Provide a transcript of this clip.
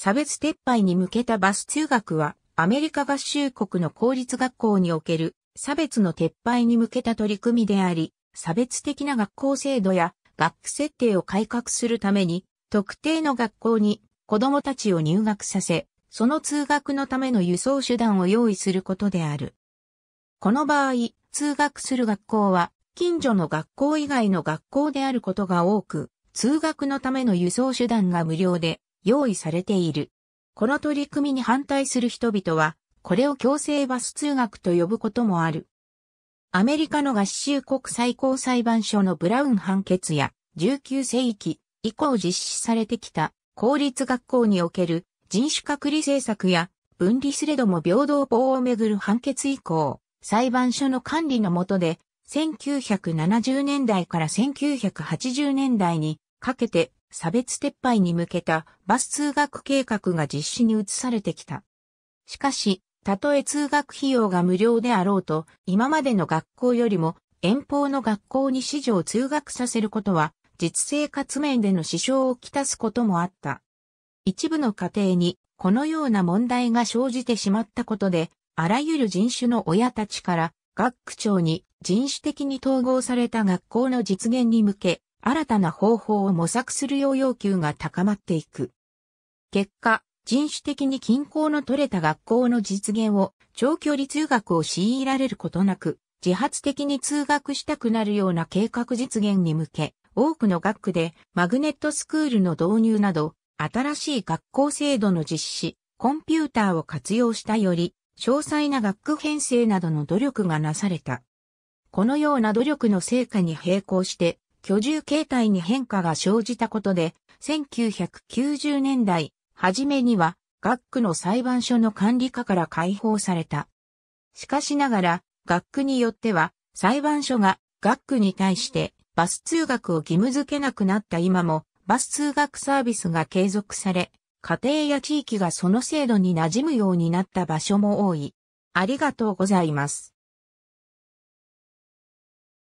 差別撤廃に向けたバス通学は、アメリカ合衆国の公立学校における差別の撤廃に向けた取り組みであり、差別的な学校制度や学区設定を改革するために、特定の学校に子供たちを入学させ、その通学のための輸送手段を用意することである。この場合、通学する学校は、近所の学校以外の学校であることが多く、通学のための輸送手段が無料で、用意されている。この取り組みに反対する人々は、これを強制バス通学と呼ぶこともある。アメリカの合衆国最高裁判所のブラウン判決や、19世紀以降実施されてきた公立学校における人種隔離政策や分離すれども平等法をめぐる判決以降、裁判所の管理の下で、1970年代から1980年代にかけて差別撤廃に向けたバス通学計画が実施に移されてきた。しかし、たとえ通学費用が無料であろうと、今までの学校よりも遠方の学校に市場を通学させることは、実生活面での支障をきたすこともあった。一部の家庭にこのような問題が生じてしまったことで、あらゆる人種の親たちから学区長に人種的に統合された学校の実現に向け、新たな方法を模索するよう要求が高まっていく。結果、人種的に均衡の取れた学校の実現を長距離通学を強いられることなく、自発的に通学したくなるような計画実現に向け、多くの学区でマグネットスクールの導入など、新しい学校制度の実施、コンピューターを活用したより、詳細な学区編成などの努力がなされた。このような努力の成果に並行して、居住形態に変化が生じたことで、1990年代、初めには、学区の裁判所の管理下から解放された。しかしながら、学区によっては、裁判所が学区に対してバス通学を義務付けなくなった今も、バス通学サービスが継続され、家庭や地域がその制度に馴染むようになった場所も多い。ありがとうございます。